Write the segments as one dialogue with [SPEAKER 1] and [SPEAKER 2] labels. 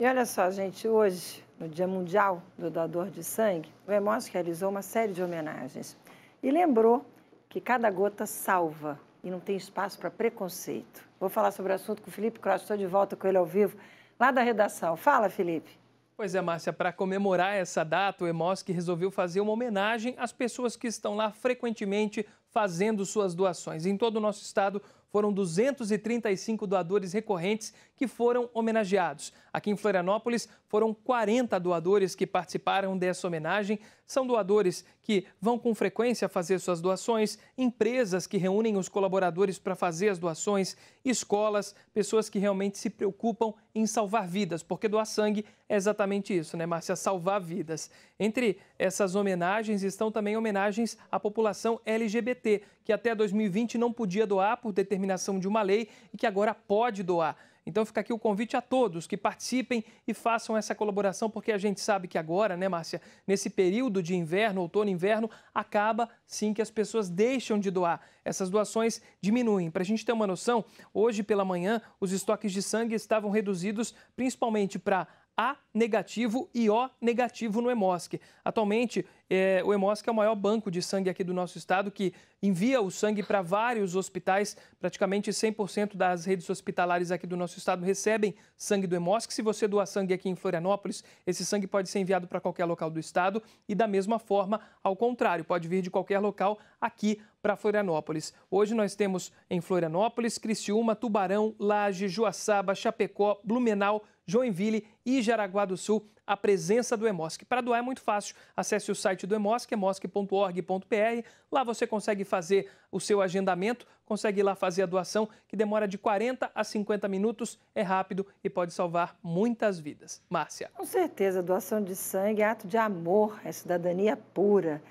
[SPEAKER 1] E olha só, gente, hoje, no Dia Mundial do Doador de Sangue, o Hemós realizou uma série de homenagens e lembrou que cada gota salva e não tem espaço para preconceito. Vou falar sobre o assunto com o Felipe Cross, estou de volta com ele ao vivo, lá da redação. Fala, Felipe.
[SPEAKER 2] Pois é, Márcia, para comemorar essa data, o Emosc resolveu fazer uma homenagem às pessoas que estão lá frequentemente fazendo suas doações. Em todo o nosso estado, foram 235 doadores recorrentes que foram homenageados. Aqui em Florianópolis, foram 40 doadores que participaram dessa homenagem. São doadores que vão com frequência fazer suas doações, empresas que reúnem os colaboradores para fazer as doações, escolas, pessoas que realmente se preocupam em salvar vidas, porque doar sangue é exatamente isso, né, Márcia? Salvar vidas. Entre essas homenagens estão também homenagens à população LGBT, que até 2020 não podia doar por determinação de uma lei e que agora pode doar. Então fica aqui o convite a todos que participem e façam essa colaboração, porque a gente sabe que agora, né, Márcia, nesse período de inverno, outono e inverno, acaba sim que as pessoas deixam de doar. Essas doações diminuem. Para a gente ter uma noção, hoje pela manhã os estoques de sangue estavam reduzidos principalmente para a negativo e O negativo no Hemosc. Atualmente, é, o Hemosc é o maior banco de sangue aqui do nosso estado que envia o sangue para vários hospitais. Praticamente 100% das redes hospitalares aqui do nosso estado recebem sangue do Hemosc. Se você doar sangue aqui em Florianópolis, esse sangue pode ser enviado para qualquer local do estado e, da mesma forma, ao contrário, pode vir de qualquer local aqui para Florianópolis. Hoje nós temos em Florianópolis, Criciúma, Tubarão, Laje, Joaçaba, Chapecó, Blumenau, Joinville e Jaraguá do Sul a presença do EMOSC. Para doar é muito fácil. Acesse o site do EMOSC, emosc.org.br. Lá você consegue fazer o seu agendamento, consegue ir lá fazer a doação, que demora de 40 a 50 minutos, é rápido e pode salvar muitas vidas.
[SPEAKER 1] Márcia. Com certeza, doação de sangue é ato de amor, é cidadania pura.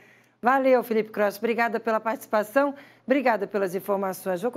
[SPEAKER 1] Valeu, Felipe Cross. Obrigada pela participação, obrigada pelas informações. Vou